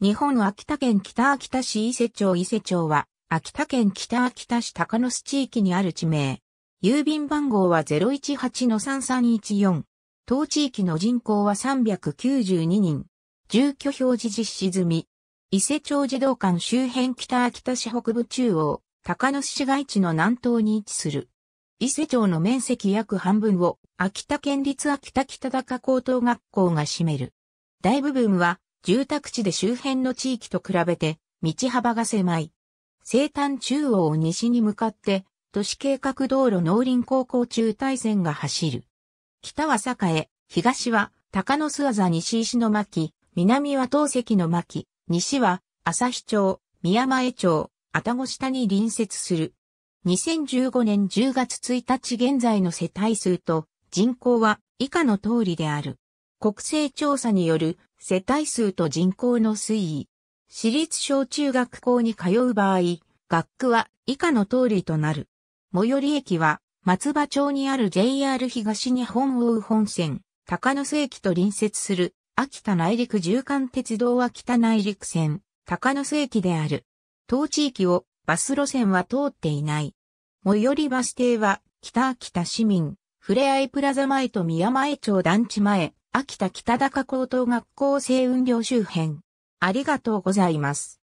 日本秋田県北秋田市伊勢町伊勢町は、秋田県北秋田市高野市地域にある地名。郵便番号は018-3314。当地域の人口は392人。住居表示実施済み。伊勢町児童館周辺北秋田市北部中央、高野市街地の南東に位置する。伊勢町の面積約半分を秋田県立秋田北高高等学校が占める。大部分は住宅地で周辺の地域と比べて、道幅が狭い。西端中央を西に向かって、都市計画道路農林高校中大線が走る。北は栄、東は高野諏訪西石の巻、南は東石の巻、西は旭町、宮前町、愛宕下に隣接する。2015年10月1日現在の世帯数と人口は以下の通りである。国勢調査による世帯数と人口の推移。私立小中学校に通う場合、学区は以下の通りとなる。最寄り駅は松葉町にある JR 東日本大本線、高野瀬駅と隣接する秋田内陸縦貫鉄道秋田内陸線、高野瀬駅である。当地域をバス路線は通っていない。最寄りバス停は北秋田市民、ふれあいプラザ前と宮前町団地前、秋田北高高等学校生運量周辺。ありがとうございます。